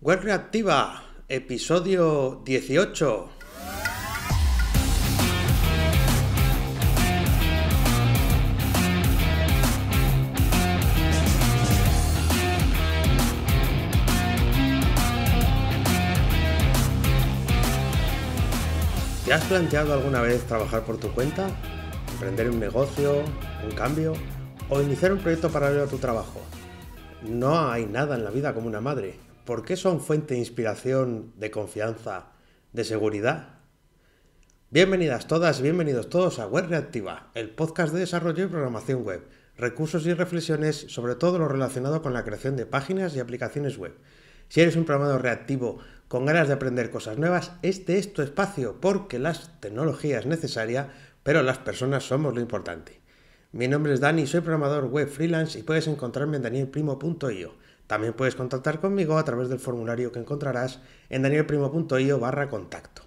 Web Reactiva, episodio 18. ¿Te has planteado alguna vez trabajar por tu cuenta? ¿Emprender un negocio? ¿Un cambio? o iniciar un proyecto paralelo a tu trabajo. No hay nada en la vida como una madre. ¿Por qué son fuente de inspiración, de confianza, de seguridad? Bienvenidas todas y bienvenidos todos a Web Reactiva, el podcast de desarrollo y programación web, recursos y reflexiones sobre todo lo relacionado con la creación de páginas y aplicaciones web. Si eres un programador reactivo con ganas de aprender cosas nuevas, este es tu espacio porque las tecnologías es necesaria, pero las personas somos lo importante. Mi nombre es Dani, soy programador web freelance y puedes encontrarme en danielprimo.io. También puedes contactar conmigo a través del formulario que encontrarás en danielprimo.io barra contacto.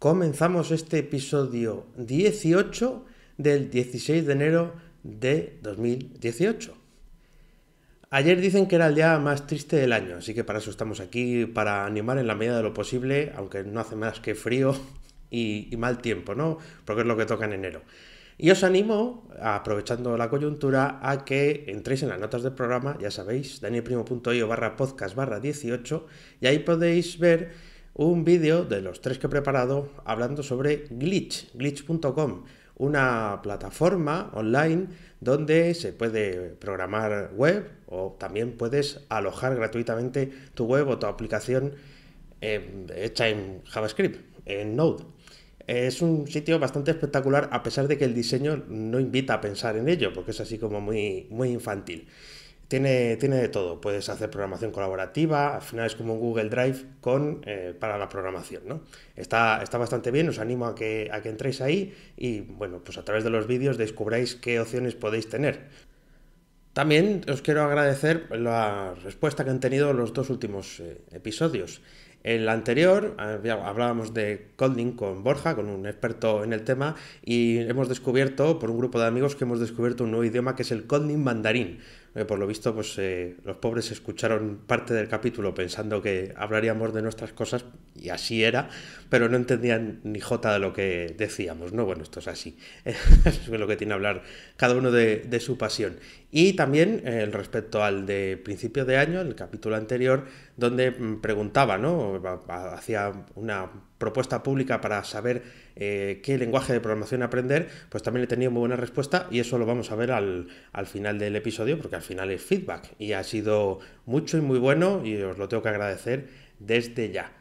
Comenzamos este episodio 18 del 16 de enero de 2018. Ayer dicen que era el día más triste del año, así que para eso estamos aquí, para animar en la medida de lo posible, aunque no hace más que frío y, mal tiempo, ¿no? Porque es lo que toca en enero. Y os animo, aprovechando la coyuntura, a que entréis en las notas del programa, ya sabéis, danielprimo.io barra podcast barra 18, y ahí podéis ver un vídeo de los tres que he preparado hablando sobre Glitch, glitch.com, una plataforma online donde se puede programar web o también puedes alojar gratuitamente tu web o tu aplicación eh, hecha en JavaScript, en Node. Es un sitio bastante espectacular a pesar de que el diseño no invita a pensar en ello, porque es así como muy, muy infantil. Tiene, de todo, puedes hacer programación colaborativa, al final es como un Google Drive con, eh, para la programación. ¿no? Está, bastante bien, os animo a que, entréis ahí y bueno, pues a través de los vídeos descubráis qué opciones podéis tener. También os quiero agradecer la respuesta que han tenido los dos últimos eh, episodios. En la anterior hablábamos de coding con Borja, con un experto en el tema, y hemos descubierto, por un grupo de amigos, que hemos descubierto un nuevo idioma que es el coding mandarín por lo visto, pues eh, los pobres escucharon parte del capítulo pensando que hablaríamos de nuestras cosas y así era, pero no entendían ni jota de lo que decíamos, ¿no? Bueno, esto es así. es lo que tiene hablar cada uno de, su pasión. Y también eh, respecto al de principio de año, el capítulo anterior, donde mm, preguntaba, ¿no? Hacía una propuesta pública para saber eh, qué lenguaje de programación aprender, pues también he tenido muy buena respuesta y eso lo vamos a ver al, al final del episodio porque al final es feedback y ha sido mucho y muy bueno y os lo tengo que agradecer desde ya.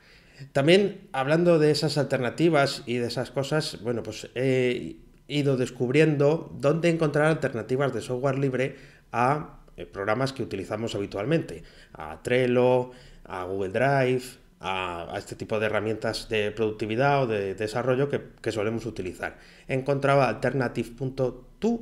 También hablando de esas alternativas y de esas cosas, bueno, pues he ido descubriendo dónde encontrar alternativas de software libre a eh, programas que utilizamos habitualmente, a Trello, a Google Drive, a, este tipo de herramientas de productividad o de desarrollo que, que solemos utilizar. Encontraba alternative.to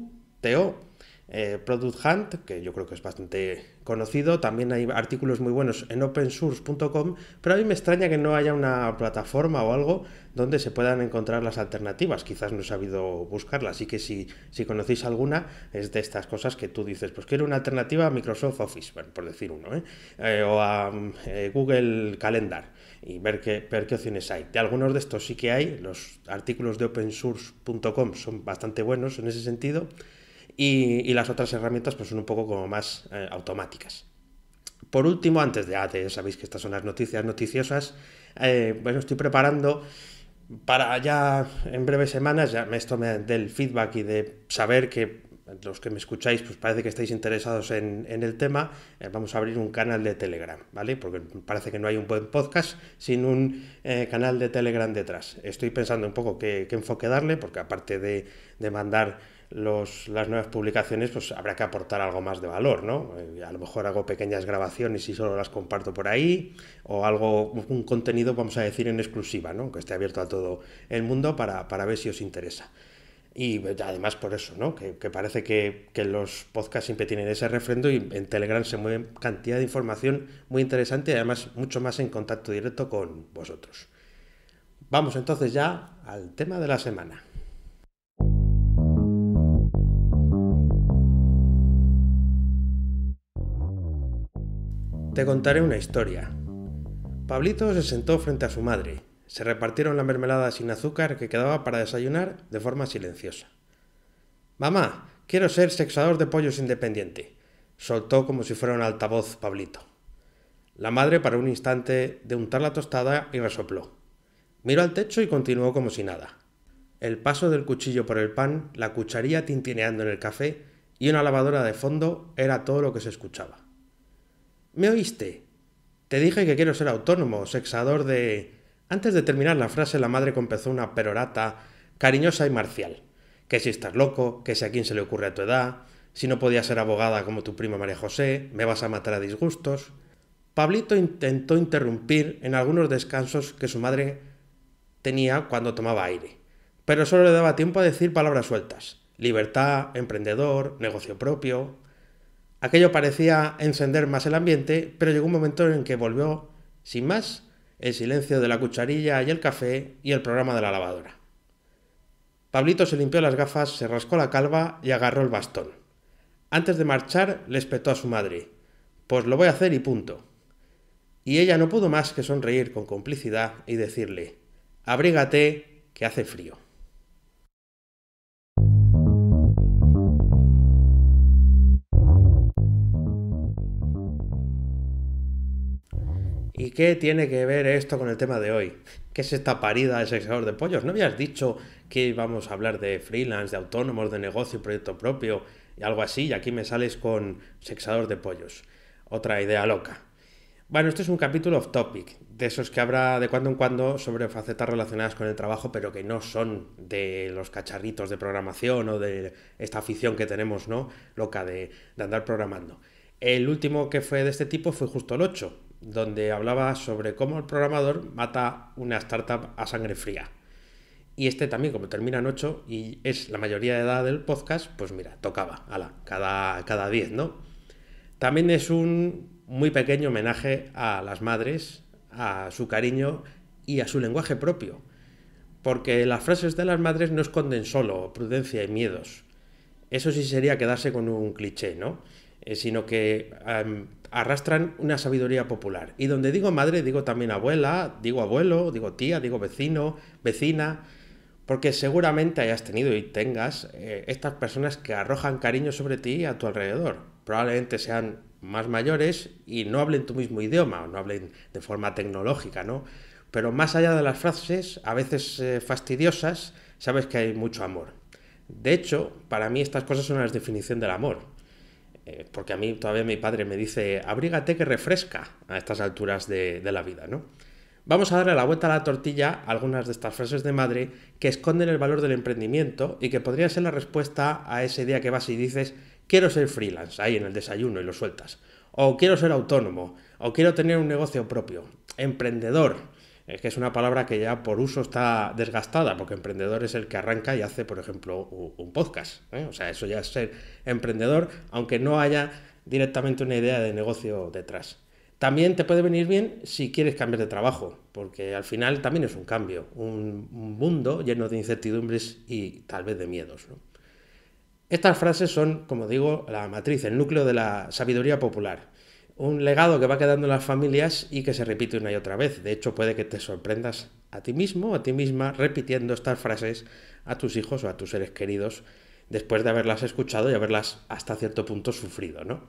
eh, Product Hunt, que yo creo que es bastante conocido. También hay artículos muy buenos en opensource.com, pero a mí me extraña que no haya una plataforma o algo donde se puedan encontrar las alternativas. Quizás no he sabido buscarlas, así que si, conocéis alguna, es de estas cosas que tú dices, pues quiero una alternativa a Microsoft Office, por decir uno, ¿eh? Eh, o a Google Calendar, y ver qué, ver qué opciones hay. De algunos de estos sí que hay, los artículos de opensource.com son bastante buenos en ese sentido y, las otras herramientas pues son un poco como más eh, automáticas. Por último, antes de Ya sabéis que estas son las noticias noticiosas, eh, bueno, estoy preparando para ya en breves semanas, ya esto me del feedback y de saber que los que me escucháis, pues parece que estáis interesados en, el tema, eh, vamos a abrir un canal de Telegram, ¿vale? Porque parece que no hay un buen podcast sin un canal de Telegram detrás. Estoy pensando un poco qué, enfoque darle, porque aparte de mandar las nuevas publicaciones, pues habrá que aportar algo más de valor, ¿no? Eh, a lo mejor hago pequeñas grabaciones y solo las comparto por ahí, o algo, un contenido, vamos a decir, en exclusiva, ¿no? Que esté abierto a todo el mundo para, ver si os interesa. Y eh, además por eso, ¿no? Que, parece que, que, los podcasts siempre tienen ese refrendo y en Telegram se mueve cantidad de información muy interesante y además mucho más en contacto directo con vosotros. Vamos entonces ya al tema de la semana. Te contaré una historia. Pablito se sentó frente a su madre. Se repartieron la mermelada sin azúcar que quedaba para desayunar de forma silenciosa. Mamá, quiero ser sexador de pollos independiente, soltó como si fuera un altavoz Pablito. La madre paró un instante de untar la tostada y resopló. Miró al techo y continuó como si nada. El paso del cuchillo por el pan, la cucharilla tintineando en el café y una lavadora de fondo era todo lo que se escuchaba. ¿Me oíste? Te dije que quiero ser autónomo, sexador de... Antes de terminar la frase, la madre comenzó una perorata cariñosa y marcial. Que si estás loco, que si a quién se le ocurre a tu edad, si no podía ser abogada como tu prima María José, me vas a matar a disgustos. Pablito intentó interrumpir en algunos descansos que su madre tenía cuando tomaba aire, pero solo le daba tiempo a decir palabras sueltas. Libertad, emprendedor, negocio propio. Aquello parecía encender más el ambiente, pero llegó un momento en que volvió, sin más, el silencio de la cucharilla y el café y el programa de la lavadora. Pablito se limpió las gafas, se rascó la calva y agarró el bastón. Antes de marchar, le espetó a su madre. Pues lo voy a hacer y punto. Y ella no pudo más que sonreír con complicidad y decirle, Abrígate, que hace frío. qué tiene que ver esto con el tema de hoy? ¿Qué es esta parida de sexador de pollos? ¿No habías dicho que íbamos a hablar de freelance, de autónomos, de negocio, proyecto propio y algo así? Y aquí me sales con sexador de pollos. Otra idea loca. Bueno, esto es un capítulo off topic, de esos que habrá de cuando en cuando sobre facetas relacionadas con el trabajo, pero que no son de los cacharritos de programación o de esta afición que tenemos, ¿no? Loca de andar programando. El último que fue de este tipo fue justo el 8, donde hablaba sobre cómo el programador mata una startup a sangre fría. Y este también, como termina en 8 y es la mayoría de edad del podcast, pues mira, tocaba, ala, cada, cada 10, ¿no? También es un muy pequeño homenaje a las madres, a su cariño y a su lenguaje propio. Porque las frases de las madres no esconden solo prudencia y miedos. Eso sí sería quedarse con un cliché, ¿no? Eh, sino que em, arrastran una sabiduría popular. Y donde digo madre, digo también abuela, digo abuelo, digo tía, digo vecino, vecina, porque seguramente hayas tenido y tengas eh, estas personas que arrojan cariño sobre ti y a tu alrededor. Probablemente sean más mayores y no hablen tu mismo idioma, o no hablen de forma tecnológica, ¿no? Pero más allá de las frases, a veces eh, fastidiosas, sabes que hay mucho amor. De hecho, para mí estas cosas son la definición del amor. Eh, porque a mí todavía mi padre me dice, abrígate que refresca a estas alturas de, la vida, ¿no? Vamos a darle la vuelta a la tortilla a algunas de estas frases de madre que esconden el valor del emprendimiento y que podrían ser la respuesta a ese día que vas y dices, quiero ser freelance, ahí en el desayuno y lo sueltas, o quiero ser autónomo, o quiero tener un negocio propio, emprendedor, es que es una palabra que ya por uso está desgastada, porque emprendedor es el que arranca y hace, por ejemplo, un podcast. ¿eh? O sea, eso ya es ser emprendedor, aunque no haya directamente una idea de negocio detrás. También te puede venir bien si quieres cambiar de trabajo, porque al final también es un cambio, un mundo lleno de incertidumbres y tal vez de miedos. Estas frases son, como digo, la matriz, el núcleo de la sabiduría popular, un legado que va quedando en las familias y que se repite una y otra vez. De hecho, puede que te sorprendas a ti mismo o a ti misma repitiendo estas frases a tus hijos o a tus seres queridos después de haberlas escuchado y haberlas hasta cierto punto sufrido, ¿no?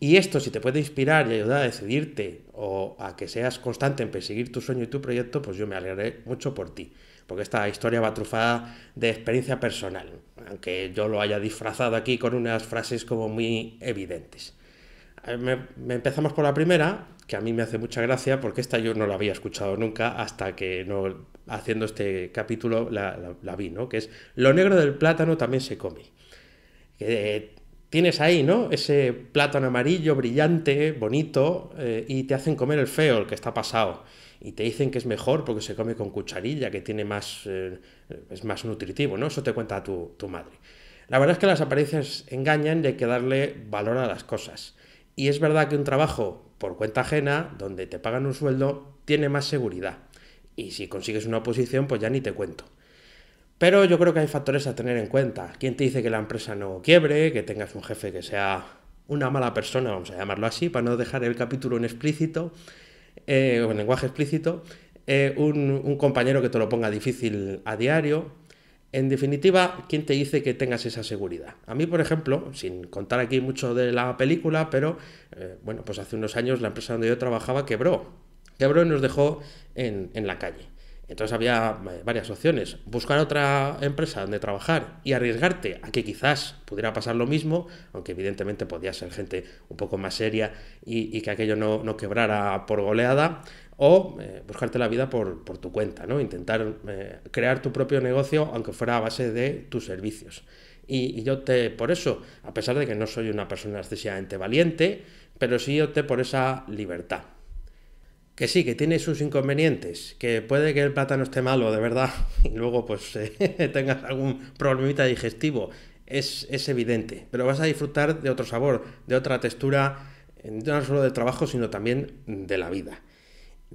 Y esto, si te puede inspirar y ayudar a decidirte o a que seas constante en perseguir tu sueño y tu proyecto, pues yo me alegraré mucho por ti, porque esta historia va trufada de experiencia personal, aunque yo lo haya disfrazado aquí con unas frases como muy evidentes me, empezamos por la primera, que a mí me hace mucha gracia porque esta yo no la había escuchado nunca hasta que haciendo este capítulo la, vi, ¿no? Que es lo negro del plátano también se come. Eh, tienes ahí, ¿no? Ese plátano amarillo, brillante, bonito, eh, y te hacen comer el feo, el que está pasado. Y te dicen que es mejor porque se come con cucharilla, que tiene más, eh, es más nutritivo, ¿no? Eso te cuenta tu, madre. La verdad es que las apariencias engañan de que darle valor a las cosas. Y es verdad que un trabajo por cuenta ajena, donde te pagan un sueldo, tiene más seguridad. Y si consigues una oposición, pues ya ni te cuento. Pero yo creo que hay factores a tener en cuenta. ¿Quién te dice que la empresa no quiebre, que tengas un jefe que sea una mala persona, vamos a llamarlo así, para no dejar el capítulo en explícito, eh, o en lenguaje explícito, eh, un compañero que te lo ponga difícil a diario, en definitiva, ¿quién te dice que tengas esa seguridad? A mí, por ejemplo, sin contar aquí mucho de la película, pero eh, bueno, pues hace unos años la empresa donde yo trabajaba quebró. Quebró y nos dejó en, la calle. Entonces había eh, varias opciones. Buscar otra empresa donde trabajar y arriesgarte a que quizás pudiera pasar lo mismo, aunque evidentemente podía ser gente un poco más seria y, que aquello no, no, quebrara por goleada o eh, buscarte la vida por, tu cuenta, ¿no? Intentar eh, crear tu propio negocio, aunque fuera a base de tus servicios. Y, yo te, por eso, a pesar de que no soy una persona excesivamente valiente, pero sí te por esa libertad. Que sí, que tiene sus inconvenientes, que puede que el plátano esté malo, de verdad, y luego pues eh, tengas algún problemita digestivo, es, es evidente, pero vas a disfrutar de otro sabor, de otra textura, no solo del trabajo, sino también de la vida.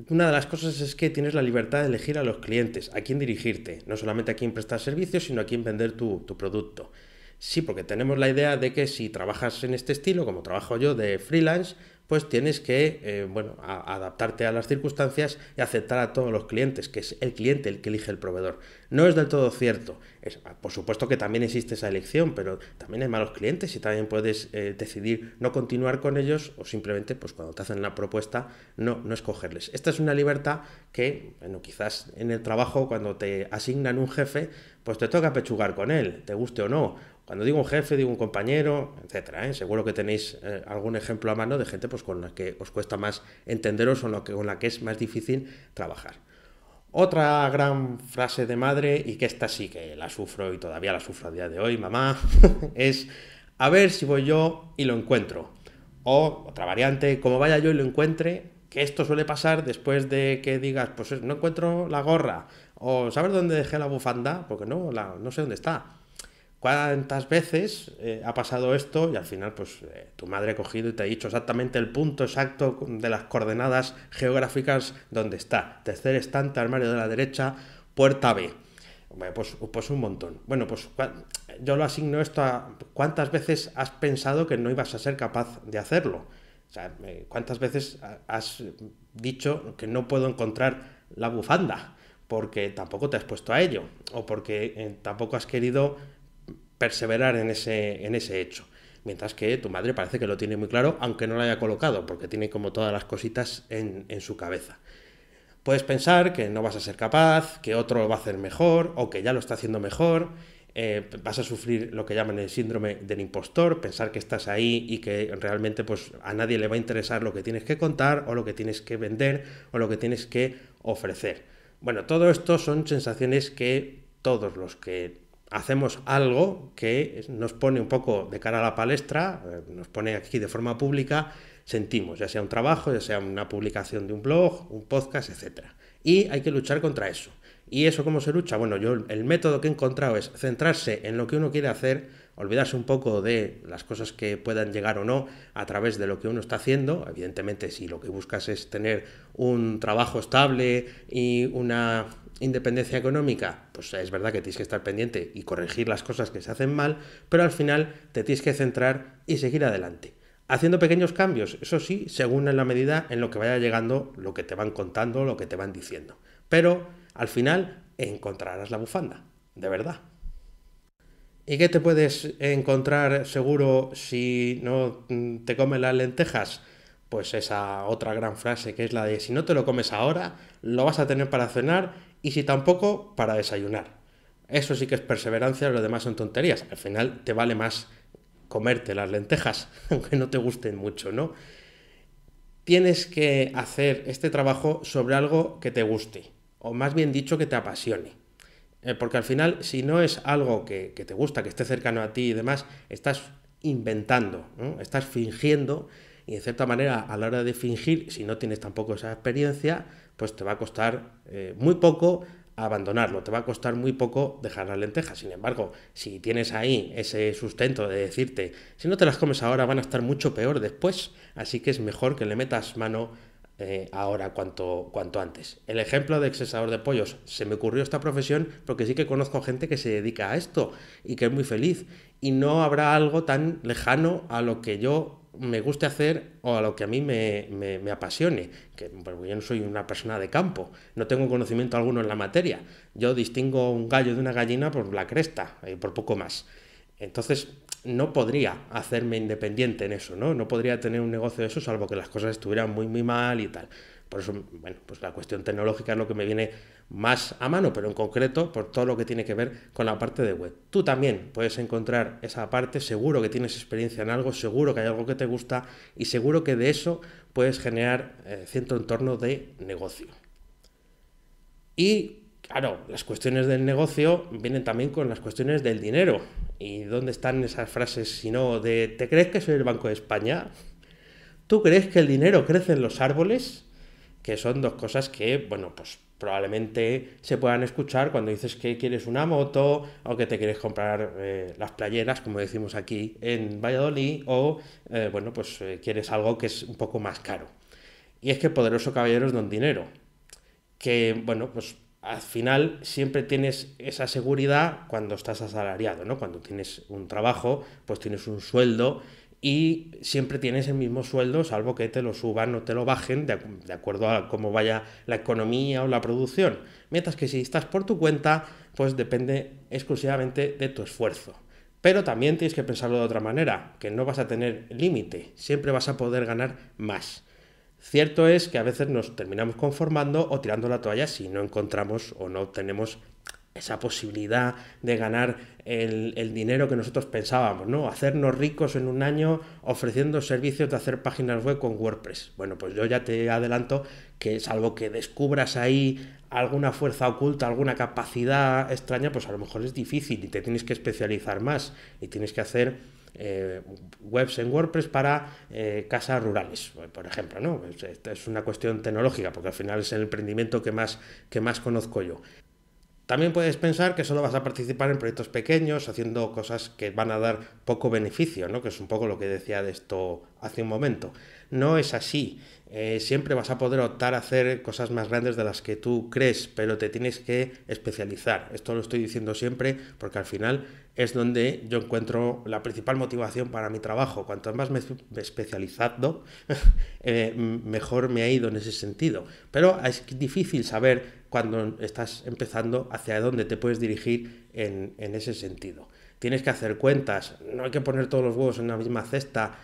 Una de las cosas es que tienes la libertad de elegir a los clientes, a quién dirigirte, no solamente a quién prestar servicios, sino a quién vender tu, tu producto. Sí, porque tenemos la idea de que si trabajas en este estilo, como trabajo yo de freelance, pues tienes que eh, bueno, adaptarte a las circunstancias y aceptar a todos los clientes, que es el cliente el que elige el proveedor. No es del todo cierto. Es, ah, por supuesto que también existe esa elección, pero también hay malos clientes y también puedes eh, decidir no continuar con ellos o simplemente pues cuando te hacen la propuesta no, no escogerles. Esta es una libertad que quizás en el trabajo cuando te asignan un jefe, pues te toca pechugar con él, te guste o no cuando digo un jefe, digo un compañero, etcétera. ¿eh? Seguro que tenéis eh, algún ejemplo a mano de gente pues, con la que os cuesta más entenderos o con la que, es más difícil trabajar. Otra gran frase de madre, y que esta sí que la sufro y todavía la sufro a día de hoy, mamá, es a ver si voy yo y lo encuentro. O otra variante, como vaya yo y lo encuentre, que esto suele pasar después de que digas, pues no encuentro la gorra, o ¿sabes dónde dejé la bufanda? Porque no, no sé dónde está cuántas veces eh, ha pasado esto y al final pues eh, tu madre ha cogido y te ha dicho exactamente el punto exacto de las coordenadas geográficas donde está. Tercer estante, armario de la derecha, puerta B. Pues, pues, un montón. Bueno, pues yo lo asigno esto a cuántas veces has pensado que no ibas a ser capaz de hacerlo. Eh, cuántas veces has dicho que no puedo encontrar la bufanda porque tampoco te has puesto a ello o porque tampoco has querido perseverar en ese, en ese hecho. Mientras que tu madre parece que lo tiene muy claro, aunque no lo haya colocado, porque tiene como todas las cositas en, su cabeza. Puedes pensar que no vas a ser capaz, que otro lo va a hacer mejor o que ya lo está haciendo mejor. Eh, vas a sufrir lo que llaman el síndrome del impostor, pensar que estás ahí y que realmente pues, a nadie le va a interesar lo que tienes que contar o lo que tienes que vender o lo que tienes que ofrecer. Bueno, todo esto son sensaciones que todos los que hacemos algo que nos pone un poco de cara a la palestra, eh, nos pone aquí de forma pública, sentimos, ya sea un trabajo, ya sea una publicación de un blog, un podcast, etc. Y hay que luchar contra eso. ¿Y eso cómo se lucha? Bueno, yo el método que he encontrado es centrarse en lo que uno quiere hacer, olvidarse un poco de las cosas que puedan llegar o no a través de lo que uno está haciendo. Evidentemente, si lo que buscas es tener un trabajo estable y una independencia económica, pues es verdad que tienes que estar pendiente y corregir las cosas que se hacen mal, pero al final te tienes que centrar y seguir adelante. Haciendo pequeños cambios, eso sí, según en la medida en lo que vaya llegando lo que te van contando, lo que te van diciendo. Pero al final encontrarás la bufanda, de verdad. ¿Y qué te puedes encontrar seguro si no mm, te comes las lentejas? Pues esa otra gran frase que es la de si no te lo comes ahora, lo vas a tener para cenar y si tampoco, para desayunar. Eso sí que es perseverancia, lo demás son tonterías. Al final te vale más comerte las lentejas, aunque no te gusten mucho, ¿no? Tienes que hacer este trabajo sobre algo que te guste, o más bien dicho, que te apasione. Eh, porque al final, si no es algo que, te gusta, que esté cercano a ti y demás, estás inventando, estás fingiendo y en cierta manera a la hora de fingir, si no tienes tampoco esa experiencia, pues te va a costar eh, muy poco abandonarlo, te va a costar muy poco dejar la lentejas. Sin embargo, si tienes ahí ese sustento de decirte, si no te las comes ahora van a estar mucho peor después, así que es mejor que le metas mano eh, ahora cuanto, cuanto antes. El ejemplo de excesador de pollos, se me ocurrió esta profesión porque sí que conozco gente que se dedica a esto y que es muy feliz y no habrá algo tan lejano a lo que yo me guste hacer o a lo que a mí me, apasione. Que, pues, yo no soy una persona de campo, no tengo conocimiento alguno en la materia. Yo distingo un gallo de una gallina por la cresta, y eh, por poco más. Entonces, no podría hacerme independiente en eso, ¿no? No podría tener un negocio de eso, salvo que las cosas estuvieran muy, muy mal y tal. Por eso, bueno, pues la cuestión tecnológica es lo que me viene más a mano, pero en concreto por todo lo que tiene que ver con la parte de web. Tú también puedes encontrar esa parte, seguro que tienes experiencia en algo, seguro que hay algo que te gusta y seguro que de eso puedes generar eh, cierto entorno de negocio. Y claro, las cuestiones del negocio vienen también con las cuestiones del dinero. ¿Y dónde están esas frases, si no, de ¿te crees que soy el Banco de España? ¿Tú crees que el dinero crece en los árboles? que son dos cosas que, bueno, pues probablemente se puedan escuchar cuando dices que quieres una moto o que te quieres comprar eh, las playeras, como decimos aquí en Valladolid, o, eh, bueno, pues eh, quieres algo que es un poco más caro. Y es que poderoso caballero es don dinero, que, bueno, pues al final siempre tienes esa seguridad cuando estás asalariado, ¿no? Cuando tienes un trabajo, pues tienes un sueldo y siempre tienes el mismo sueldo, salvo que te lo suban o te lo bajen de, acuerdo a cómo vaya la economía o la producción. Mientras que si estás por tu cuenta, pues depende exclusivamente de tu esfuerzo. Pero también tienes que pensarlo de otra manera, que no vas a tener límite, siempre vas a poder ganar más. Cierto es que a veces nos terminamos conformando o tirando la toalla si no encontramos o no obtenemos esa posibilidad de ganar el, dinero que nosotros pensábamos, ¿no? Hacernos ricos en un año ofreciendo servicios de hacer páginas web con WordPress. Bueno, pues yo ya te adelanto que salvo que descubras ahí alguna fuerza oculta, alguna capacidad extraña, pues a lo mejor es difícil y te tienes que especializar más y tienes que hacer eh, webs en WordPress para eh, casas rurales, por ejemplo, ¿no? Pues, eh, es, una cuestión tecnológica porque al final es el emprendimiento que más, que más conozco yo. También puedes pensar que solo vas a participar en proyectos pequeños, haciendo cosas que van a dar poco beneficio, ¿no? que es un poco lo que decía de esto hace un momento. No es así. Eh, siempre vas a poder optar a hacer cosas más grandes de las que tú crees, pero te tienes que especializar. Esto lo estoy diciendo siempre porque al final es donde yo encuentro la principal motivación para mi trabajo. Cuanto más me he especializado, eh, mejor me ha ido en ese sentido. Pero es difícil saber cuando estás empezando hacia dónde te puedes dirigir en, en ese sentido. Tienes que hacer cuentas, no hay que poner todos los huevos en la misma cesta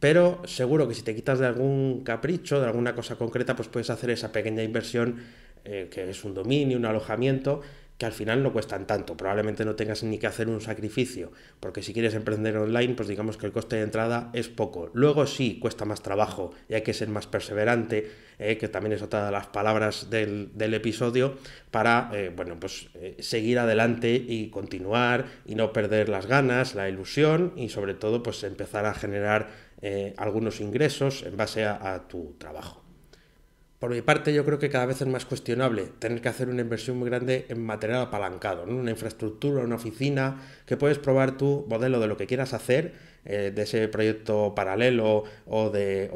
pero seguro que si te quitas de algún capricho, de alguna cosa concreta, pues puedes hacer esa pequeña inversión eh, que es un dominio, un alojamiento, que al final no cuestan tanto. Probablemente no tengas ni que hacer un sacrificio, porque si quieres emprender online, pues digamos que el coste de entrada es poco. Luego sí cuesta más trabajo y hay que ser más perseverante, eh, que también es otra de las palabras del, episodio, para eh, bueno, pues seguir adelante y continuar y no perder las ganas, la ilusión y sobre todo pues empezar a generar eh, algunos ingresos en base a tu trabajo. Por mi parte, yo creo que cada vez es más cuestionable tener que hacer una inversión muy grande en material apalancado, ¿no? una infraestructura, una oficina, que puedes probar tu modelo de lo que quieras hacer, eh, de ese proyecto paralelo o de,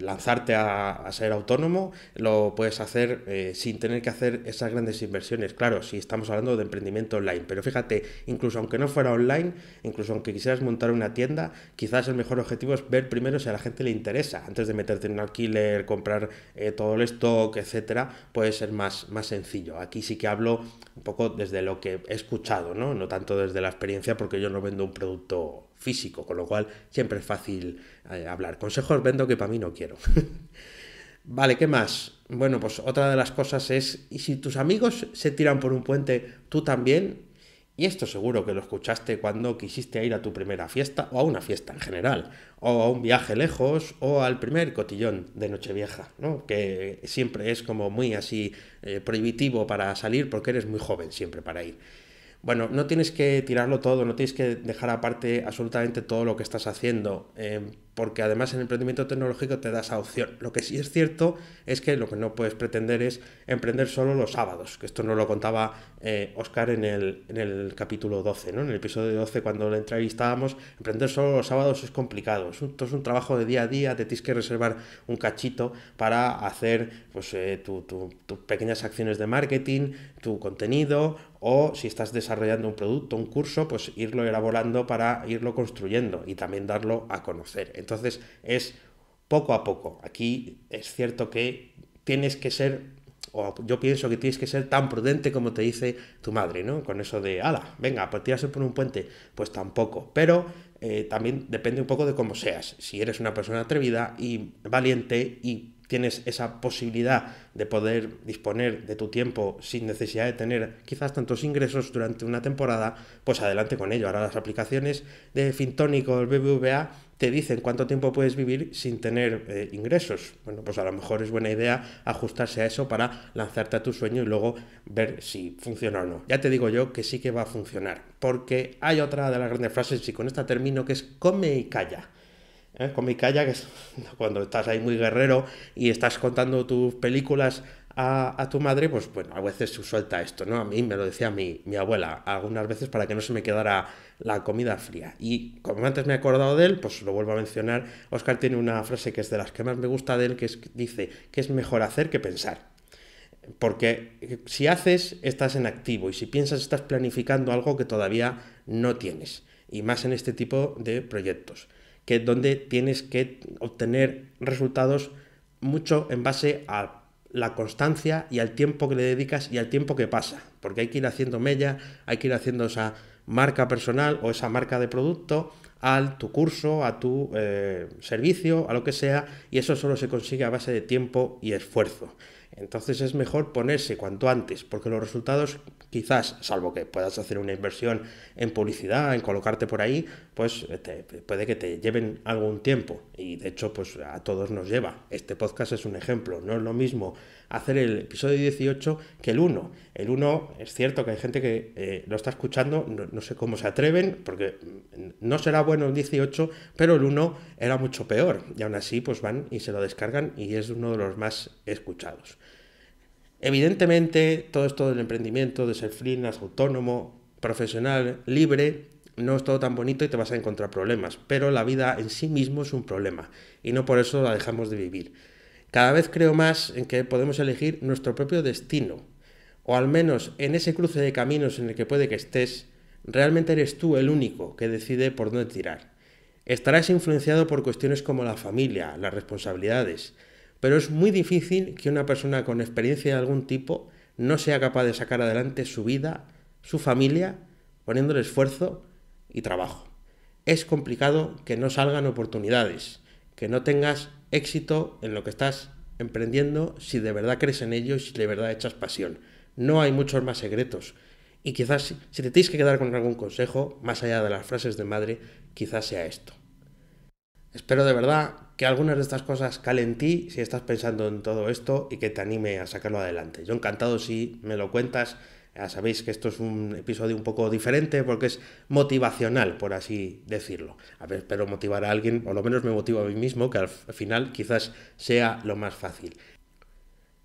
lanzarte a, ser autónomo, lo puedes hacer eh, sin tener que hacer esas grandes inversiones. Claro, si estamos hablando de emprendimiento online, pero fíjate, incluso aunque no fuera online, incluso aunque quisieras montar una tienda, quizás el mejor objetivo es ver primero si a la gente le interesa, antes de meterte en un alquiler, comprar todos eh, todo esto etcétera, puede ser más, más sencillo. Aquí sí que hablo un poco desde lo que he escuchado, ¿no? No tanto desde la experiencia, porque yo no vendo un producto físico, con lo cual siempre es fácil eh, hablar. Consejos vendo que para mí no quiero. vale, ¿qué más? Bueno, pues otra de las cosas es, ¿y si tus amigos se tiran por un puente, tú también? Y esto seguro que lo escuchaste cuando quisiste ir a tu primera fiesta o a una fiesta en general, o a un viaje lejos o al primer cotillón de Nochevieja, ¿no? que siempre es como muy así eh, prohibitivo para salir porque eres muy joven siempre para ir bueno, no tienes que tirarlo todo, no tienes que dejar aparte absolutamente todo lo que estás haciendo, eh, porque además en el emprendimiento tecnológico te das opción. Lo que sí es cierto es que lo que no puedes pretender es emprender solo los sábados, que esto nos lo contaba Oscar eh, en el, capítulo 12, ¿no? en el episodio 12 cuando le entrevistábamos, emprender solo los sábados es complicado, es un, es un trabajo de día a día, te tienes que reservar un cachito para hacer pues, eh, tus pequeñas acciones de marketing, tu contenido, o si estás desarrollando un producto, un curso, pues irlo elaborando para irlo construyendo y también darlo a conocer. Entonces es poco a poco. Aquí es cierto que tienes que ser, o yo pienso que tienes que ser tan prudente como te dice tu madre, ¿no? Con eso de, ala, venga, pues tirarse por un puente, pues tampoco. Pero eh, también depende un poco de cómo seas. Si eres una persona atrevida y valiente y tienes esa posibilidad de poder disponer de tu tiempo sin necesidad de tener quizás tantos ingresos durante una temporada, pues adelante con ello. Ahora las aplicaciones de Fintonic o el BBVA te dicen cuánto tiempo puedes vivir sin tener eh, ingresos. Bueno, pues a lo mejor es buena idea ajustarse a eso para lanzarte a tu sueño y luego ver si funciona o no. Ya te digo yo que sí que va a funcionar, porque hay otra de las grandes frases y con esta termino que es come y calla. ¿eh? con mi calla, que es cuando estás ahí muy guerrero y estás contando tus películas a, tu madre, pues bueno, a veces suelta esto, ¿no? A mí me lo decía mi, mi abuela algunas veces para que no se me quedara la comida fría. Y como antes me he acordado de él, pues lo vuelvo a mencionar. Oscar tiene una frase que es de las que más me gusta de él, que dice que es mejor hacer que pensar. Porque eh, si haces, estás en activo y si piensas, estás planificando algo que todavía no tienes. Y más en este tipo de proyectos que es donde tienes que obtener resultados mucho en base a la constancia y al tiempo que le dedicas y al tiempo que pasa, porque hay que ir haciendo mella, hay que ir haciendo esa marca personal o esa marca de producto al tu curso, a tu eh, servicio, a lo que sea, y eso solo se consigue a base de tiempo y esfuerzo. Entonces es mejor ponerse cuanto antes, porque los resultados quizás, salvo que puedas hacer una inversión en publicidad, en colocarte por ahí, pues puede que te lleven algún tiempo. Y de hecho, pues a todos nos lleva. Este podcast es un ejemplo. No es lo mismo hacer el episodio 18 que el 1. El 1 es cierto que hay gente que eh, lo está escuchando, no, sé cómo se atreven, porque mm, no será bueno el 18, pero el 1 era mucho peor. Y aún así, pues van y se lo descargan y es uno de los más escuchados. Evidentemente, todo esto del emprendimiento, de ser freelance, autónomo, profesional, libre, no es todo tan bonito y te vas a encontrar problemas, pero la vida en sí mismo es un problema y no por eso la dejamos de vivir. Cada vez creo más en que podemos elegir nuestro propio destino, o al menos en ese cruce de caminos en el que puede que estés, realmente eres tú el único que decide por dónde tirar. Estarás influenciado por cuestiones como la familia, las responsabilidades, pero es muy difícil que una persona con experiencia de algún tipo no sea capaz de sacar adelante su vida, su familia, poniéndole esfuerzo y trabajo. Es complicado que no salgan oportunidades, que no tengas éxito en lo que estás emprendiendo si de verdad crees en ello y si de verdad echas pasión. No hay muchos más secretos. Y quizás si te tienes que quedar con algún consejo, más allá de las frases de madre, quizás sea esto. Espero de verdad que algunas de estas cosas calen en ti si estás pensando en todo esto y que te anime a sacarlo adelante. Yo encantado si me lo cuentas ya sabéis que esto es un episodio un poco diferente porque es motivacional, por así decirlo. A ver, espero motivar a alguien, o lo menos me motivo a mí mismo, que al final quizás sea lo más fácil.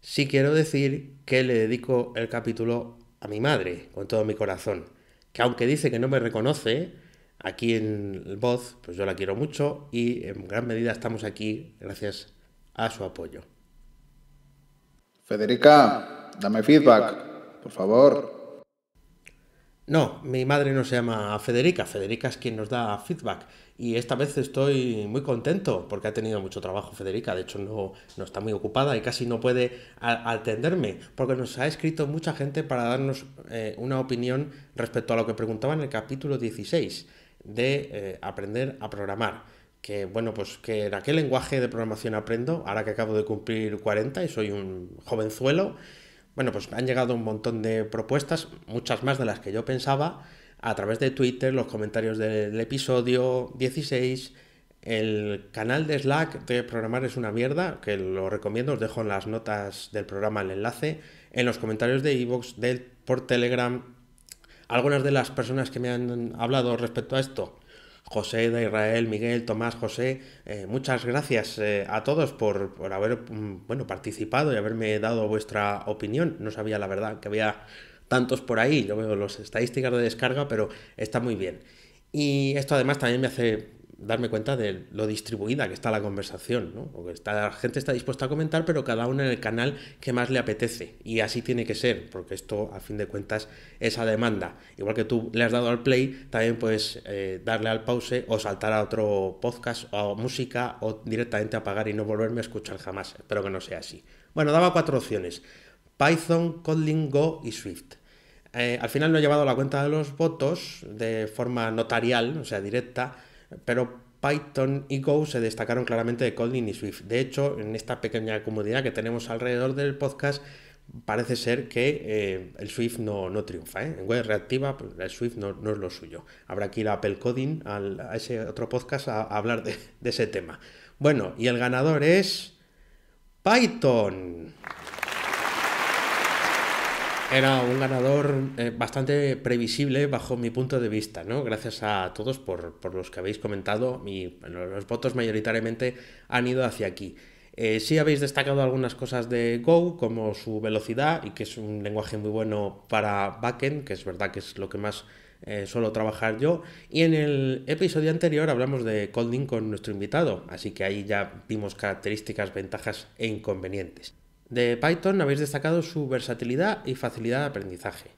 Sí quiero decir que le dedico el capítulo a mi madre, con todo mi corazón, que aunque dice que no me reconoce, aquí en voz, pues yo la quiero mucho y en gran medida estamos aquí gracias a su apoyo. Federica, dame feedback por favor. No, mi madre no se llama Federica, Federica es quien nos da feedback y esta vez estoy muy contento porque ha tenido mucho trabajo Federica, de hecho no, no está muy ocupada y casi no puede atenderme porque nos ha escrito mucha gente para darnos eh, una opinión respecto a lo que preguntaba en el capítulo 16 de eh, aprender a programar que bueno, pues que en aquel lenguaje de programación aprendo, ahora que acabo de cumplir 40 y soy un jovenzuelo, bueno, pues han llegado un montón de propuestas, muchas más de las que yo pensaba, a través de Twitter, los comentarios del episodio 16, el canal de Slack de Programar es una mierda, que lo recomiendo, os dejo en las notas del programa el enlace, en los comentarios de iVoox, del por Telegram. Algunas de las personas que me han hablado respecto a esto José, Israel, Miguel, Tomás, José, eh, muchas gracias eh, a todos por, por, haber mm, bueno, participado y haberme dado vuestra opinión. No sabía la verdad que había tantos por ahí, yo veo las estadísticas de descarga, pero está muy bien. Y esto además también me hace darme cuenta de lo distribuida que está la conversación, ¿no? la gente está dispuesta a comentar, pero cada uno en el canal que más le apetece. Y así tiene que ser, porque esto, a fin de cuentas, es a demanda. Igual que tú le has dado al play, también puedes eh, darle al pause o saltar a otro podcast o música o directamente apagar y no volverme a escuchar jamás. Espero que no sea así. Bueno, daba cuatro opciones. Python, Kotlin, Go y Swift. Eh, al final no he llevado la cuenta de los votos de forma notarial, o sea, directa, pero Python y Go se destacaron claramente de Kotlin y Swift. De hecho, en esta pequeña comunidad que tenemos alrededor del podcast, parece ser que eh, el Swift no, no triunfa. ¿eh? En web reactiva, pues, el Swift no, no, es lo suyo. Habrá que ir a Apple Coding, a ese otro podcast, a, hablar de ese tema. Bueno, y el ganador es Python. Era un ganador eh, bastante previsible bajo mi punto de vista, ¿no? Gracias a todos por, los que habéis comentado. y los votos mayoritariamente han ido hacia aquí. Eh, sí habéis destacado algunas cosas de Go, como su velocidad y que es un lenguaje muy bueno para backend, que es verdad que es lo que más eh, suelo trabajar yo. Y en el episodio anterior hablamos de coding con nuestro invitado, así que ahí ya vimos características, ventajas e inconvenientes. De Python habéis destacado su versatilidad y facilidad de aprendizaje.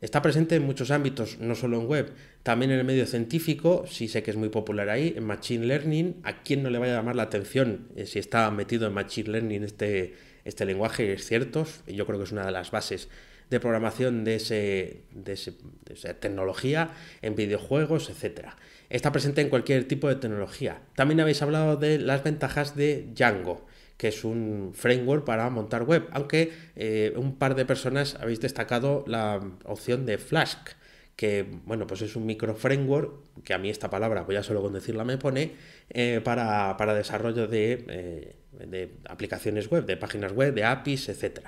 Está presente en muchos ámbitos, no solo en web, también en el medio científico, sí sé que es muy popular ahí, en Machine Learning, a quién no le vaya a llamar la atención eh, si está metido en Machine Learning este, este lenguaje, es cierto, yo creo que es una de las bases de programación de, ese, de esa tecnología, en videojuegos, etc. Está presente en cualquier tipo de tecnología. También habéis hablado de las ventajas de Django que es un framework para montar web, aunque eh, un par de personas habéis destacado la opción de Flask, que bueno, pues es un micro framework, que a mí esta palabra, voy pues a solo con decirla me pone, eh, para, desarrollo eh, de, aplicaciones web, de páginas web, de APIs, etc.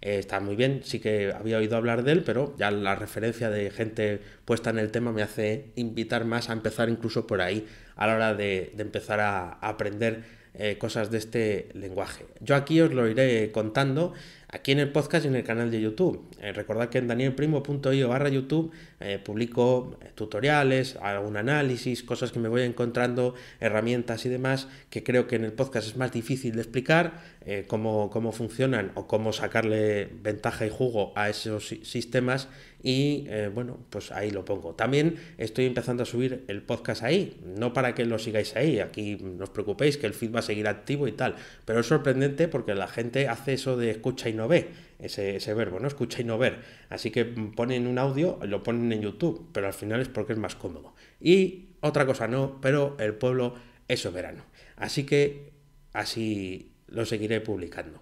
está muy bien, sí que había oído hablar de él, pero ya la referencia de gente puesta en el tema me hace invitar más a empezar incluso por ahí a la hora de, empezar a aprender eh, cosas de este lenguaje. Yo aquí os lo iré contando aquí en el podcast y en el canal de YouTube. Eh, recordad que en danielprimo.io barra YouTube eh, publico tutoriales, algún análisis, cosas que me voy encontrando, herramientas y demás que creo que en el podcast es más difícil de explicar cómo, cómo funcionan o cómo sacarle ventaja y jugo a esos sistemas y eh, bueno, pues ahí lo pongo. También estoy empezando a subir el podcast ahí, no para que lo sigáis ahí, aquí no os preocupéis que el feed va a seguir activo y tal, pero es sorprendente porque la gente hace eso de escucha y no ve. Ese, ese, verbo, ¿no? Escucha y no ver. Así que ponen un audio, lo ponen en YouTube, pero al final es porque es más cómodo. Y otra cosa no, pero el pueblo es soberano. Así que así lo seguiré publicando.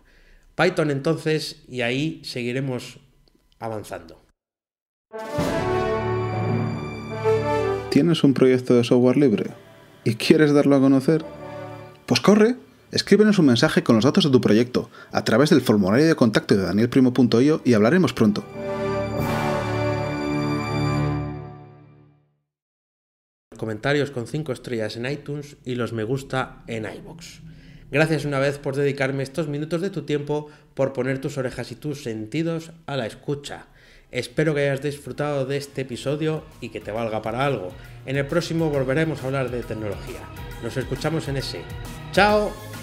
Python entonces, y ahí seguiremos avanzando. ¿Tienes un proyecto de software libre? ¿Y quieres darlo a conocer? Pues corre, escríbenos un mensaje con los datos de tu proyecto a través del formulario de contacto de danielprimo.io y hablaremos pronto. comentarios con 5 estrellas en iTunes y los me gusta en iBox. Gracias una vez por dedicarme estos minutos de tu tiempo, por poner tus orejas y tus sentidos a la escucha. Espero que hayas disfrutado de este episodio y que te valga para algo. En el próximo volveremos a hablar de tecnología. Nos escuchamos en ese. ¡Chao!